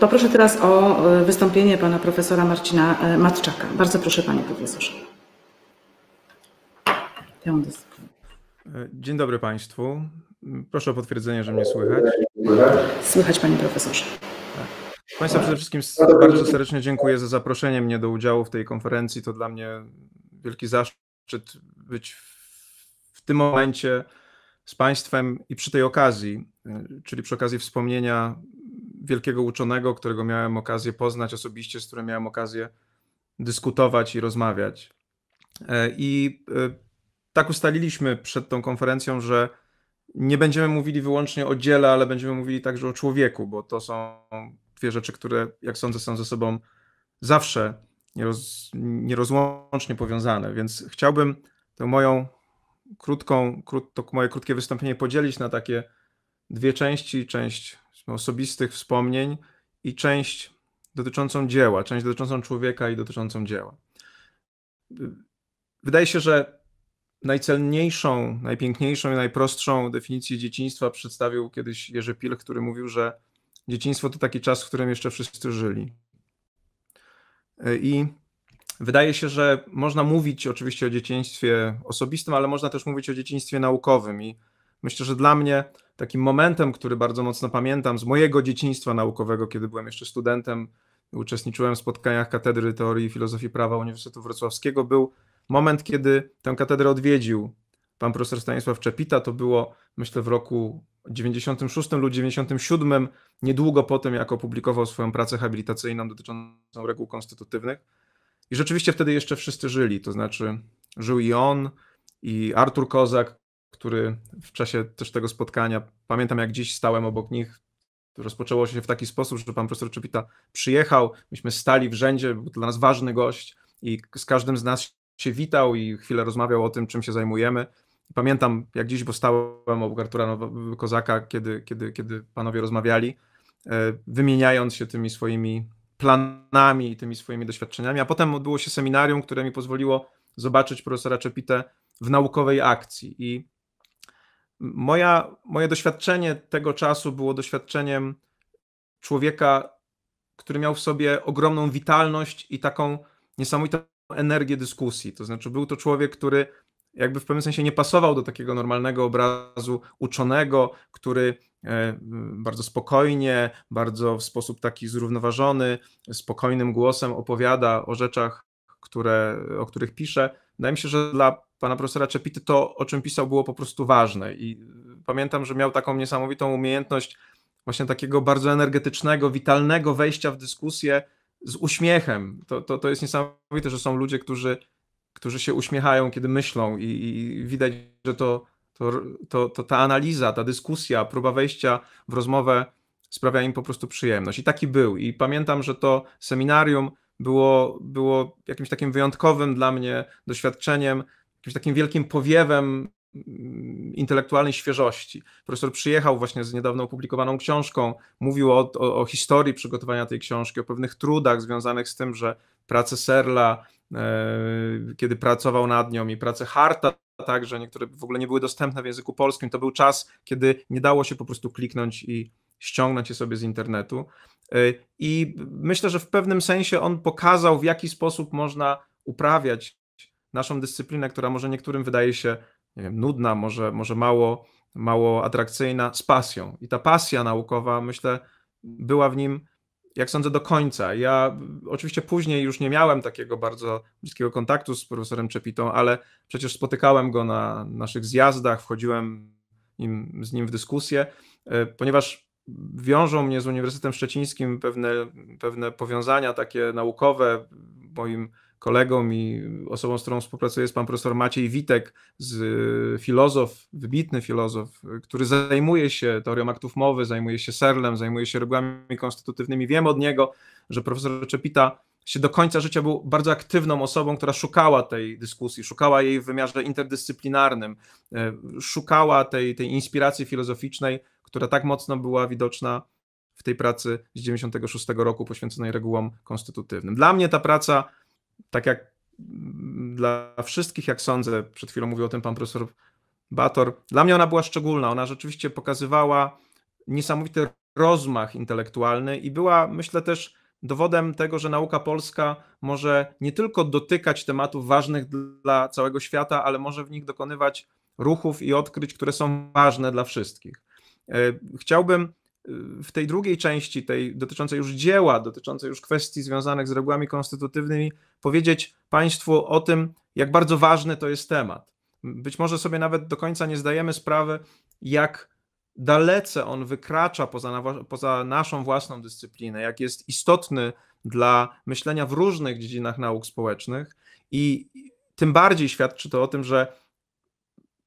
Poproszę teraz o e, wystąpienie pana profesora Marcina e, Matczaka. Bardzo proszę panie profesorze. E, dzień dobry państwu. Proszę o potwierdzenie, że mnie słychać. Słychać panie profesorze. Tak. Państwa przede wszystkim bardzo serdecznie dziękuję za zaproszenie mnie do udziału w tej konferencji. To dla mnie wielki zaszczyt być w tym momencie z Państwem i przy tej okazji, czyli przy okazji wspomnienia wielkiego uczonego, którego miałem okazję poznać osobiście, z którym miałem okazję dyskutować i rozmawiać. E, I e, tak ustaliliśmy przed tą konferencją, że nie będziemy mówili wyłącznie o dziele, ale będziemy mówili także o człowieku, bo to są dwie rzeczy, które, jak sądzę, są ze sobą zawsze nieroz, nierozłącznie powiązane. Więc chciałbym tę moją krótką, krót, to moje krótkie wystąpienie podzielić na takie dwie części. Część no, osobistych wspomnień i część dotyczącą dzieła, część dotyczącą człowieka i dotyczącą dzieła. Wydaje się, że najcelniejszą, najpiękniejszą i najprostszą definicję dzieciństwa przedstawił kiedyś Jerzy Pil, który mówił, że dzieciństwo to taki czas, w którym jeszcze wszyscy żyli. I wydaje się, że można mówić oczywiście o dzieciństwie osobistym, ale można też mówić o dzieciństwie naukowym. I Myślę, że dla mnie takim momentem, który bardzo mocno pamiętam z mojego dzieciństwa naukowego, kiedy byłem jeszcze studentem, uczestniczyłem w spotkaniach Katedry Teorii i Filozofii Prawa Uniwersytetu Wrocławskiego, był moment, kiedy tę katedrę odwiedził pan profesor Stanisław Czepita. To było, myślę, w roku 96 lub 97, niedługo po tym, jak opublikował swoją pracę habilitacyjną dotyczącą reguł konstytutywnych. I rzeczywiście wtedy jeszcze wszyscy żyli, to znaczy żył i on, i Artur Kozak, który w czasie też tego spotkania, pamiętam jak dziś stałem obok nich, rozpoczęło się w taki sposób, że pan profesor Czepita przyjechał, myśmy stali w rzędzie, był dla nas ważny gość i z każdym z nas się witał i chwilę rozmawiał o tym, czym się zajmujemy. Pamiętam jak dziś, bo stałem obok Artura Kozaka, kiedy, kiedy, kiedy panowie rozmawiali, e, wymieniając się tymi swoimi planami i tymi swoimi doświadczeniami, a potem odbyło się seminarium, które mi pozwoliło zobaczyć profesora Czepitę w naukowej akcji i moja, moje doświadczenie tego czasu było doświadczeniem człowieka, który miał w sobie ogromną witalność i taką niesamowitą energię dyskusji. To znaczy, był to człowiek, który jakby w pewnym sensie nie pasował do takiego normalnego obrazu uczonego, który e, bardzo spokojnie, bardzo w sposób taki zrównoważony, spokojnym głosem opowiada o rzeczach, które, o których pisze. Wydaje mi się, że dla pana profesora Czepity, to o czym pisał było po prostu ważne i y, pamiętam, że miał taką niesamowitą umiejętność właśnie takiego bardzo energetycznego, witalnego wejścia w dyskusję z uśmiechem. To, to, to jest niesamowite, że są ludzie, którzy, którzy się uśmiechają, kiedy myślą i, i widać, że to, to, to, to ta analiza, ta dyskusja, próba wejścia w rozmowę sprawia im po prostu przyjemność. I taki był. I pamiętam, że to seminarium było, było jakimś takim wyjątkowym dla mnie doświadczeniem, jakimś takim wielkim powiewem mm, intelektualnej świeżości. Profesor przyjechał właśnie z niedawno opublikowaną książką, mówił o, o, o historii przygotowania tej książki, o pewnych trudach związanych z tym, że prace Serla, e, kiedy pracował nad nią i prace Harta także, niektóre w ogóle nie były dostępne w języku polskim. To był czas, kiedy nie dało się po prostu kliknąć i ściągnąć je sobie z internetu. E, I myślę, że w pewnym sensie on pokazał, w jaki sposób można uprawiać naszą dyscyplinę, która może niektórym wydaje się nie wiem, nudna, może, może mało, mało atrakcyjna, z pasją. I ta pasja naukowa, myślę, była w nim, jak sądzę, do końca. Ja oczywiście później już nie miałem takiego bardzo bliskiego kontaktu z profesorem Czepitą, ale przecież spotykałem go na naszych zjazdach, wchodziłem nim, z nim w dyskusję, e, ponieważ wiążą mnie z Uniwersytetem Szczecińskim pewne, pewne powiązania takie naukowe, moim kolegą i osobą, z którą współpracuję, jest pan profesor Maciej Witek, z, y, filozof, wybitny filozof, który zajmuje się teorią aktów mowy, zajmuje się Serlem, zajmuje się regułami konstytutywnymi. Wiem od niego, że profesor Czepita się do końca życia był bardzo aktywną osobą, która szukała tej dyskusji, szukała jej w wymiarze interdyscyplinarnym, e, szukała tej, tej inspiracji filozoficznej, która tak mocno była widoczna w tej pracy z 96 roku poświęconej regułom konstytutywnym. Dla mnie ta praca tak jak dla wszystkich, jak sądzę, przed chwilą mówił o tym pan profesor Bator, dla mnie ona była szczególna. Ona rzeczywiście pokazywała niesamowity rozmach intelektualny i była, myślę, też dowodem tego, że nauka polska może nie tylko dotykać tematów ważnych dla całego świata, ale może w nich dokonywać ruchów i odkryć, które są ważne dla wszystkich. E, chciałbym w tej drugiej części, tej dotyczącej już dzieła, dotyczącej już kwestii związanych z regułami konstytutywnymi, powiedzieć Państwu o tym, jak bardzo ważny to jest temat. Być może sobie nawet do końca nie zdajemy sprawy, jak dalece on wykracza poza, na, poza naszą własną dyscyplinę, jak jest istotny dla myślenia w różnych dziedzinach nauk społecznych i tym bardziej świadczy to o tym, że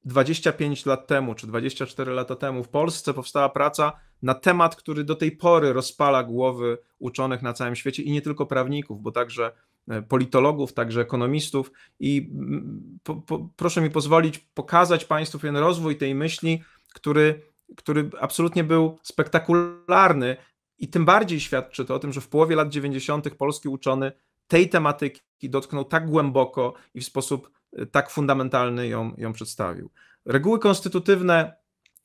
25 lat temu, czy 24 lata temu w Polsce powstała praca na temat, który do tej pory rozpala głowy uczonych na całym świecie i nie tylko prawników, bo także e, politologów, także ekonomistów. I mm, po, po, proszę mi pozwolić pokazać Państwu ten rozwój tej myśli, który, który absolutnie był spektakularny. I tym bardziej świadczy to o tym, że w połowie lat 90. polski uczony tej tematyki dotknął tak głęboko i w sposób tak fundamentalny ją, ją przedstawił. Reguły konstytutywne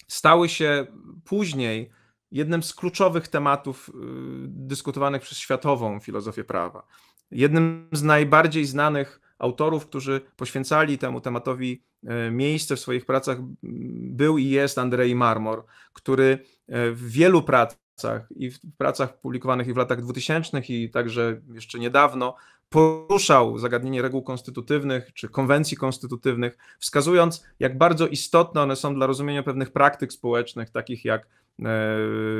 stały się później jednym z kluczowych tematów y, dyskutowanych przez światową filozofię prawa. Jednym z najbardziej znanych autorów, którzy poświęcali temu tematowi y, miejsce w swoich pracach, był i jest Andrzej Marmor, który y, w wielu pracach i w pracach publikowanych i w latach 2000 i także jeszcze niedawno poruszał zagadnienie reguł konstytutywnych czy konwencji konstytutywnych, wskazując, jak bardzo istotne one są dla rozumienia pewnych praktyk społecznych, takich jak e,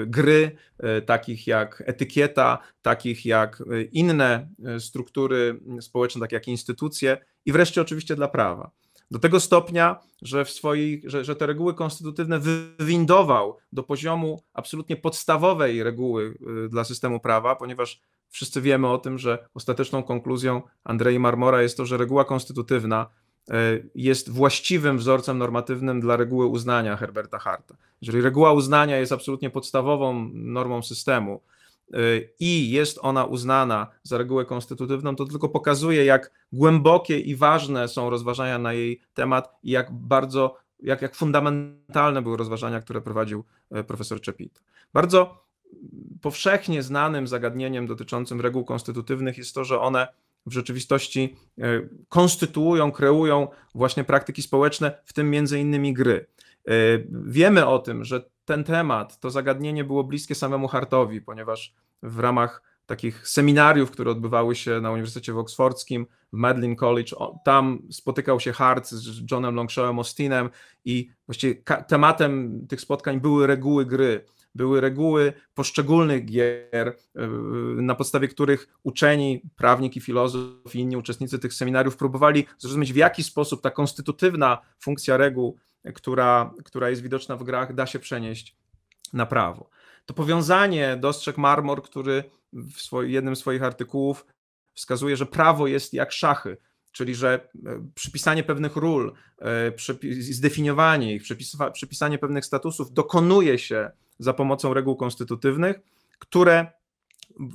gry, e, takich jak etykieta, takich jak e, inne struktury społeczne, takie jak instytucje i wreszcie oczywiście dla prawa. Do tego stopnia, że, w swoich, że, że te reguły konstytutywne wywindował do poziomu absolutnie podstawowej reguły dla systemu prawa, ponieważ Wszyscy wiemy o tym, że ostateczną konkluzją Andrei Marmora jest to, że reguła konstytutywna e, jest właściwym wzorcem normatywnym dla reguły uznania Herberta Harta. Jeżeli reguła uznania jest absolutnie podstawową normą systemu e, i jest ona uznana za regułę konstytutywną, to tylko pokazuje, jak głębokie i ważne są rozważania na jej temat i jak bardzo, jak, jak fundamentalne były rozważania, które prowadził e, profesor Czepit. Bardzo powszechnie znanym zagadnieniem dotyczącym reguł konstytutywnych jest to, że one w rzeczywistości e, konstytuują, kreują właśnie praktyki społeczne, w tym między innymi gry. E, wiemy o tym, że ten temat, to zagadnienie było bliskie samemu Hartowi, ponieważ w ramach takich seminariów, które odbywały się na Uniwersytecie w Oksfordzkim, w Medlin College, tam spotykał się Hart z Johnem Longshawem Austinem i właściwie tematem tych spotkań były reguły gry były reguły poszczególnych gier, e, na podstawie których uczeni, prawnik i filozof i inni uczestnicy tych seminariów próbowali zrozumieć, w jaki sposób ta konstytutywna funkcja reguł, która, która jest widoczna w grach, da się przenieść na prawo. To powiązanie dostrzegł Marmor, który w swoim, jednym z swoich artykułów wskazuje, że prawo jest jak szachy, czyli że e, przypisanie pewnych ról, e, przypi- zdefiniowanie ich, przypisa- przypisanie pewnych statusów dokonuje się za pomocą reguł konstytutywnych, które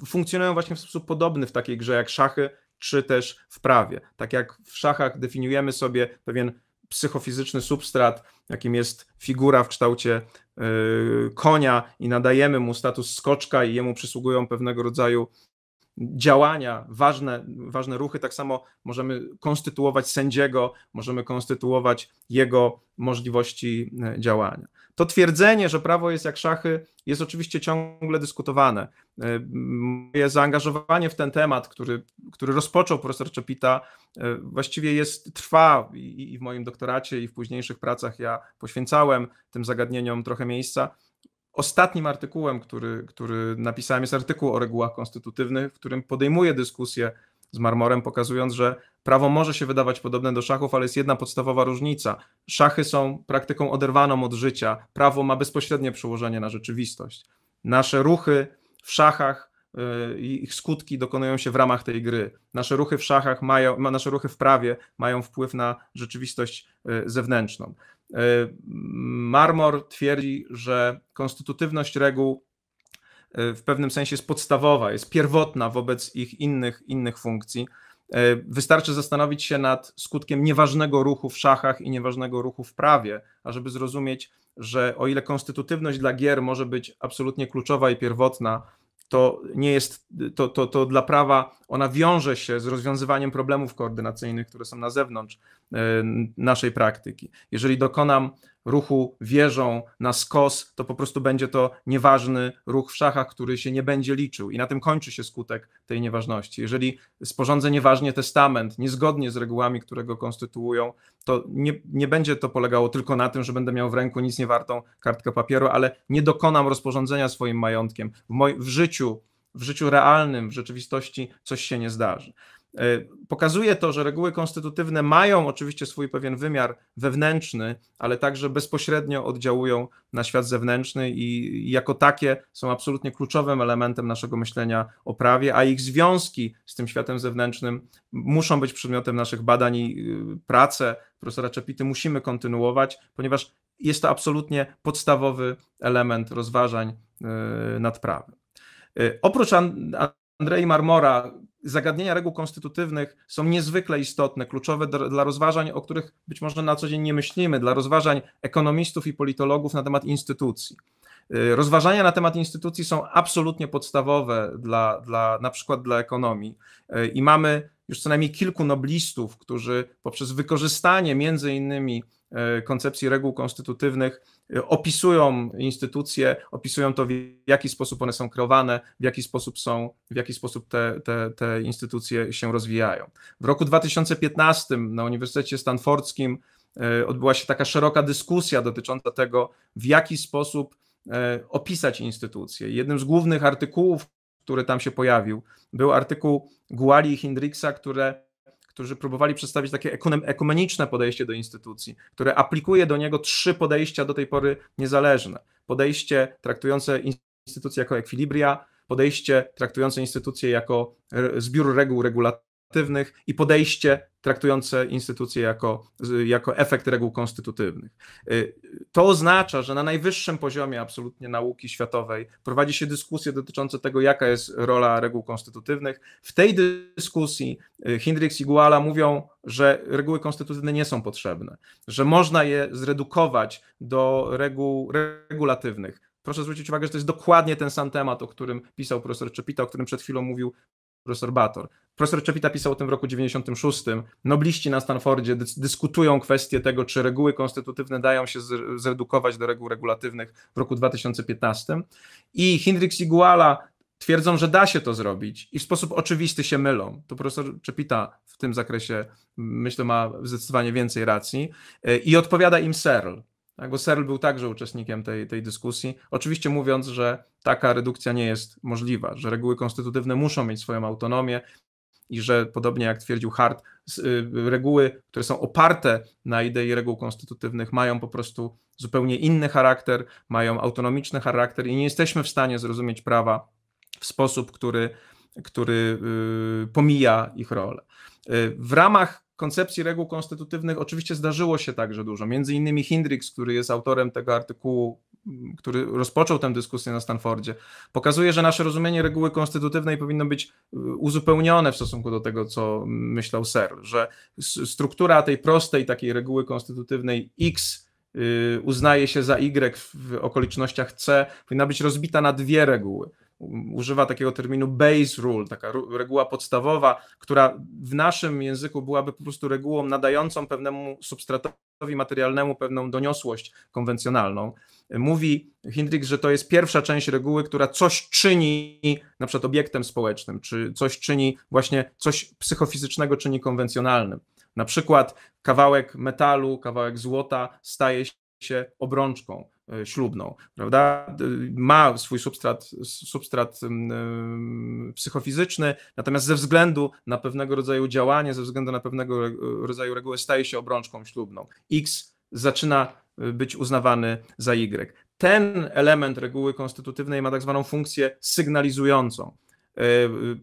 funkcjonują właśnie w sposób podobny w takiej grze jak szachy, czy też w prawie. Tak jak w szachach definiujemy sobie pewien psychofizyczny substrat, jakim jest figura w kształcie yy, konia i nadajemy mu status skoczka i jemu przysługują pewnego rodzaju działania, ważne, ważne ruchy. Tak samo możemy konstytuować sędziego, możemy konstytuować jego możliwości e, działania. To twierdzenie, że prawo jest jak szachy, jest oczywiście ciągle dyskutowane. E, moje zaangażowanie w ten temat, który, który rozpoczął profesor Czepita, e, właściwie jest, trwa i, i w moim doktoracie, i w późniejszych pracach ja poświęcałem tym zagadnieniom trochę miejsca Ostatnim artykułem, który, który napisałem, jest artykuł o regułach konstytutywnych, w którym podejmuję dyskusję z Marmorem, pokazując, że prawo może się wydawać podobne do szachów, ale jest jedna podstawowa różnica. Szachy są praktyką oderwaną od życia, prawo ma bezpośrednie przełożenie na rzeczywistość. Nasze ruchy w szachach y, i ich skutki dokonują się w ramach tej gry. Nasze ruchy w szachach mają, nasze ruchy w prawie mają wpływ na rzeczywistość y, zewnętrzną. E, Marmor twierdzi, że konstytutywność reguł e, w pewnym sensie jest podstawowa, jest pierwotna wobec ich innych, innych funkcji. E, wystarczy zastanowić się nad skutkiem nieważnego ruchu w szachach i nieważnego ruchu w prawie, ażeby zrozumieć, że o ile konstytutywność dla gier może być absolutnie kluczowa i pierwotna, to nie jest, to, to, to dla prawa ona wiąże się z rozwiązywaniem problemów koordynacyjnych, które są na zewnątrz. E, naszej praktyki. Jeżeli dokonam ruchu wieżą na skos, to po prostu będzie to nieważny ruch w szachach, który się nie będzie liczył i na tym kończy się skutek tej nieważności. Jeżeli sporządzę nieważnie testament, niezgodnie z regułami, które go konstytuują, to nie, nie będzie to polegało tylko na tym, że będę miał w ręku nic niewartą kartkę papieru, ale nie dokonam rozporządzenia swoim majątkiem. W, moj, w życiu w życiu realnym, w rzeczywistości coś się nie zdarzy. E, pokazuje to, że reguły konstytutywne mają oczywiście swój pewien wymiar wewnętrzny, ale także bezpośrednio oddziałują na świat zewnętrzny i jako takie są absolutnie kluczowym elementem naszego myślenia o prawie, a ich związki z tym światem zewnętrznym muszą być przedmiotem naszych badań i y, pracę profesora Czepity musimy kontynuować, ponieważ jest to absolutnie podstawowy element rozważań y, nad prawem. Y, oprócz Andrei Marmora, zagadnienia reguł konstytutywnych są niezwykle istotne, kluczowe dla rozważań, o których być może na co dzień nie myślimy, dla rozważań ekonomistów i politologów na temat instytucji. Y, rozważania na temat instytucji są absolutnie podstawowe dla, dla na przykład dla ekonomii y, i mamy już co najmniej kilku noblistów, którzy poprzez wykorzystanie między innymi E, koncepcji reguł konstytutywnych e, opisują instytucje, opisują to, w jaki sposób one są kreowane, w jaki sposób są, w jaki sposób te, te, te instytucje się rozwijają. W roku 2015 na Uniwersytecie Stanfordzkim e, odbyła się taka szeroka dyskusja dotycząca tego, w jaki sposób opisać instytucje. Jednym z głównych artykułów, który tam się pojawił, był artykuł Guali i Hendrixa, które którzy próbowali przedstawić takie ekumeniczne podejście do instytucji, które aplikuje do niego trzy podejścia do tej pory niezależne. Podejście traktujące instytucje jako ekwilibria, podejście traktujące instytucje jako e, zbiór reguł regulacyjnych, i podejście traktujące instytucje jako, jako efekt reguł konstytutywnych. Y, to oznacza, że na najwyższym poziomie absolutnie nauki światowej prowadzi się dyskusje dotyczące tego, jaka jest rola reguł konstytutywnych. W tej dyskusji y, Hindrix i Guala mówią, że reguły konstytutywne nie są potrzebne, że można je zredukować do reguł regulatywnych, proszę zwrócić uwagę, że to jest dokładnie ten sam temat, o którym pisał profesor Czepita, o którym przed chwilą mówił profesor Bator. Profesor Czepita pisał o tym w roku 96. Nobliści na Stanfordzie dyskutują kwestię tego, czy reguły konstytutywne dają się zredukować do reguł regulatywnych w roku 2015. I Hindrix i Guala twierdzą, że da się to zrobić i w sposób oczywisty się mylą. To profesor Czepita w tym zakresie, myślę, ma zdecydowanie więcej racji. E, I odpowiada im Searle. Tak, bo był także uczestnikiem tej, tej dyskusji, oczywiście mówiąc, że taka redukcja nie jest możliwa, że reguły konstytutywne muszą mieć swoją autonomię i że podobnie jak twierdził Hart, y, reguły, które są oparte na idei reguł konstytutywnych, mają po prostu zupełnie inny charakter, mają autonomiczny charakter i nie jesteśmy w stanie zrozumieć prawa w sposób, który, który y, pomija ich rolę. Y, w ramach koncepcji reguł konstytutywnych oczywiście zdarzyło się także dużo. Między innymi Hendrix, który jest autorem tego artykułu, mm, który rozpoczął tę dyskusję na Stanfordzie, pokazuje, że nasze rozumienie reguły konstytutywnej powinno być y, uzupełnione w stosunku do tego, co myślał Ser, że struktura tej prostej takiej reguły konstytutywnej X y, uznaje się za Y w okolicznościach C, powinna być rozbita na dwie reguły używa takiego terminu base rule, taka reguła podstawowa, która w naszym języku byłaby po prostu regułą nadającą pewnemu substratowi materialnemu pewną doniosłość konwencjonalną. Mówi Hindrik, że to jest pierwsza część reguły, która coś czyni na przykład obiektem społecznym, czy coś czyni właśnie, coś psychofizycznego czyni konwencjonalnym. Na przykład kawałek metalu, kawałek złota staje się obrączką, ślubną, prawda? Ma swój substrat, substrat mm, psychofizyczny, natomiast ze względu na pewnego rodzaju działanie, ze względu na pewnego rodzaju regułę staje się obrączką ślubną. X zaczyna e, być uznawany za Y. Ten element reguły konstytutywnej ma tak zwaną funkcję sygnalizującą. E,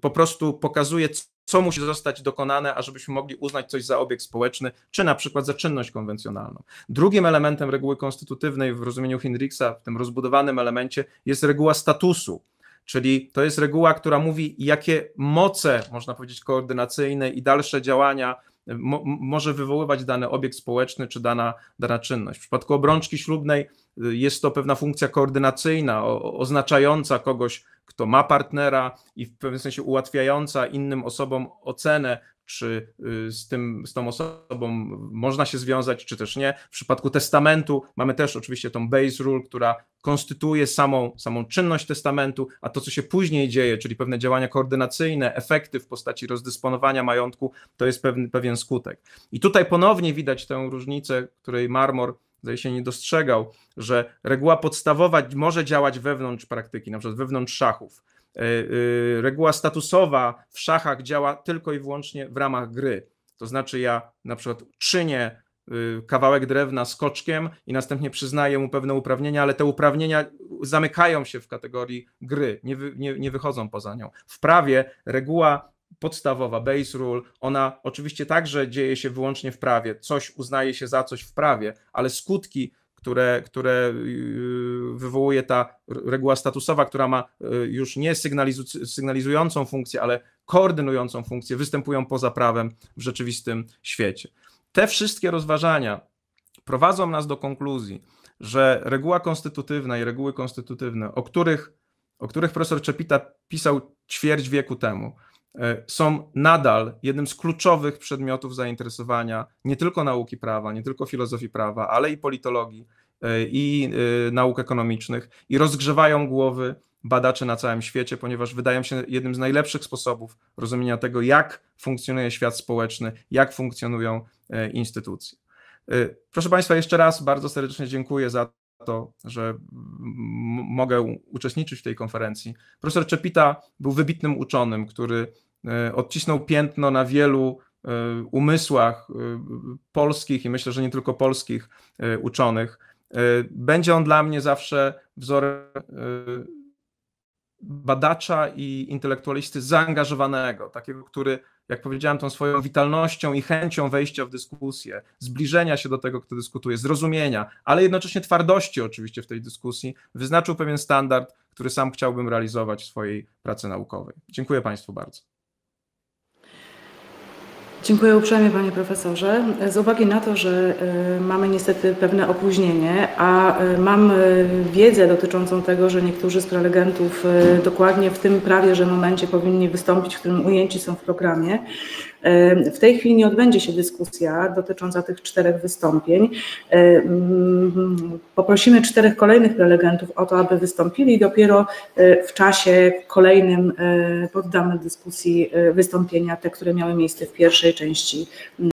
po prostu pokazuje, co musi zostać dokonane, ażebyśmy mogli uznać coś za obiekt społeczny, czy na przykład za czynność konwencjonalną. Drugim elementem reguły konstytutywnej w rozumieniu Hinrichsa, w tym rozbudowanym elemencie, jest reguła statusu. Czyli to jest reguła, która mówi, jakie moce, można powiedzieć, koordynacyjne i dalsze działania mo może wywoływać dany obiekt społeczny czy dana, dana czynność. W przypadku obrączki ślubnej y, jest to pewna funkcja koordynacyjna, oznaczająca kogoś kto ma partnera i w pewnym sensie ułatwiająca innym osobom ocenę, czy y, z, tym, z tą osobą można się związać, czy też nie. W przypadku testamentu mamy też oczywiście tą base rule, która konstytuuje samą, samą czynność testamentu, a to, co się później dzieje, czyli pewne działania koordynacyjne, efekty w postaci rozdysponowania majątku, to jest pewien, pewien skutek. I tutaj ponownie widać tę różnicę, której Marmor zdaje się nie dostrzegał, że reguła podstawowa może działać wewnątrz praktyki, na przykład wewnątrz szachów. E, e, reguła statusowa w szachach działa tylko i wyłącznie w ramach gry. To znaczy, ja na przykład czynię y, kawałek drewna skoczkiem i następnie przyznaję mu pewne uprawnienia, ale te uprawnienia zamykają się w kategorii gry, nie, wy, nie, nie wychodzą poza nią. W prawie reguła podstawowa, base rule, ona oczywiście także dzieje się wyłącznie w prawie, coś uznaje się za coś w prawie, ale skutki, które, które yy, wywołuje ta reguła statusowa, która ma yy, już nie sygnalizu- sygnalizującą funkcję, ale koordynującą funkcję, występują poza prawem w rzeczywistym świecie. Te wszystkie rozważania prowadzą nas do konkluzji, że reguła konstytutywna i reguły konstytutywne, o których, o których profesor Czepita pisał ćwierć wieku temu, E, są nadal jednym z kluczowych przedmiotów zainteresowania nie tylko nauki prawa, nie tylko filozofii prawa, ale i politologii e, i e, nauk ekonomicznych i rozgrzewają głowy badaczy na całym świecie, ponieważ wydają się jednym z najlepszych sposobów rozumienia tego, jak funkcjonuje świat społeczny, jak funkcjonują instytucje. Proszę Państwa, jeszcze raz bardzo serdecznie dziękuję za to, że mogę uczestniczyć w tej konferencji. Profesor Czepita był wybitnym uczonym, który e, odcisnął piętno na wielu e, umysłach e, polskich i myślę, że nie tylko polskich uczonych. Będzie on dla mnie zawsze wzorem badacza i intelektualisty zaangażowanego, takiego, który jak powiedziałem, tą swoją witalnością i chęcią wejścia w dyskusję, zbliżenia się do tego, kto dyskutuje, zrozumienia, ale jednocześnie twardości oczywiście w tej dyskusji, wyznaczył pewien standard, który sam chciałbym realizować w swojej pracy naukowej. Dziękuję Państwu bardzo. Dziękuję uprzejmie Panie Profesorze. Z uwagi na to, że e, mamy niestety pewne opóźnienie, a e, mam e, wiedzę dotyczącą tego, że niektórzy z prelegentów dokładnie w tym prawie, że momencie powinni wystąpić, w którym ujęci są w programie, w tej chwili nie odbędzie się dyskusja dotycząca tych czterech wystąpień. Poprosimy czterech kolejnych prelegentów o to, aby wystąpili i dopiero e, w czasie kolejnym e, poddamy dyskusji e, wystąpienia te, które miały miejsce w pierwszej części